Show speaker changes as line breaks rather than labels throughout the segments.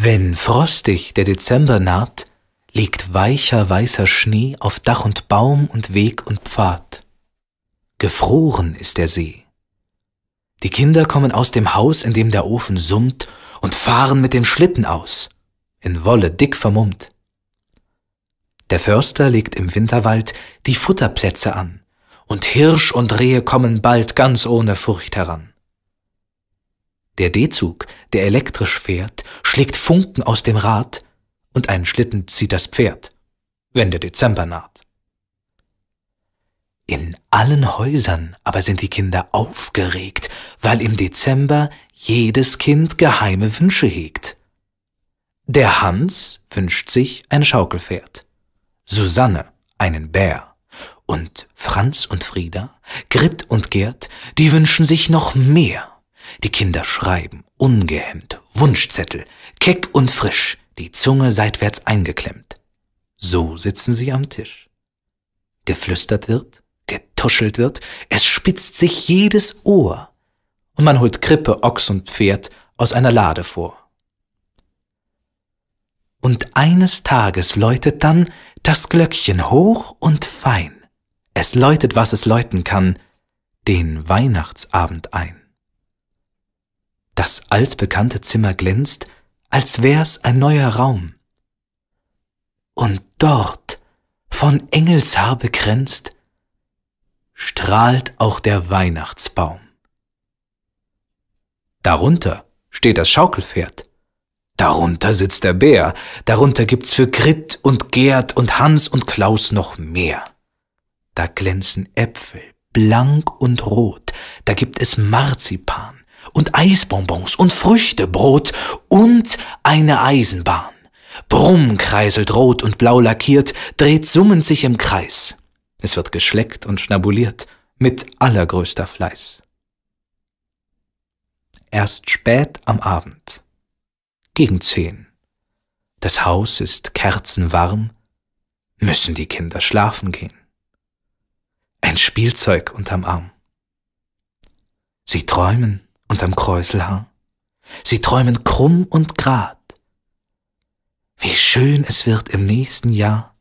Wenn frostig der Dezember naht, liegt weicher weißer Schnee auf Dach und Baum und Weg und Pfad. Gefroren ist der See. Die Kinder kommen aus dem Haus, in dem der Ofen summt, und fahren mit dem Schlitten aus, in Wolle dick vermummt. Der Förster legt im Winterwald die Futterplätze an, und Hirsch und Rehe kommen bald ganz ohne Furcht heran. Der D-Zug, der elektrisch fährt, schlägt Funken aus dem Rad und einen Schlitten zieht das Pferd, wenn der Dezember naht. In allen Häusern aber sind die Kinder aufgeregt, weil im Dezember jedes Kind geheime Wünsche hegt. Der Hans wünscht sich ein Schaukelpferd, Susanne einen Bär und Franz und Frieda, Grit und Gerd, die wünschen sich noch mehr. Die Kinder schreiben, ungehemmt, Wunschzettel, keck und frisch, die Zunge seitwärts eingeklemmt. So sitzen sie am Tisch. Geflüstert wird, getuschelt wird, es spitzt sich jedes Ohr, und man holt Krippe, Ochs und Pferd aus einer Lade vor. Und eines Tages läutet dann das Glöckchen hoch und fein, es läutet, was es läuten kann, den Weihnachtsabend ein. Das altbekannte Zimmer glänzt, als wär's ein neuer Raum. Und dort, von Engelshaar bekränzt, strahlt auch der Weihnachtsbaum. Darunter steht das Schaukelpferd. Darunter sitzt der Bär, darunter gibt's für Grit und Gerd und Hans und Klaus noch mehr. Da glänzen Äpfel, blank und rot, da gibt es Marzipan, und Eisbonbons und Früchtebrot und eine Eisenbahn. Brumm kreiselt rot und blau lackiert, dreht summend sich im Kreis. Es wird geschleckt und schnabuliert mit allergrößter Fleiß. Erst spät am Abend. Gegen zehn. Das Haus ist kerzenwarm. Müssen die Kinder schlafen gehen. Ein Spielzeug unterm Arm. Sie träumen und am Kräuselhaar. Sie träumen krumm und grad. Wie schön es wird im nächsten Jahr,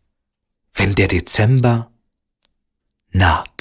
wenn der Dezember naht.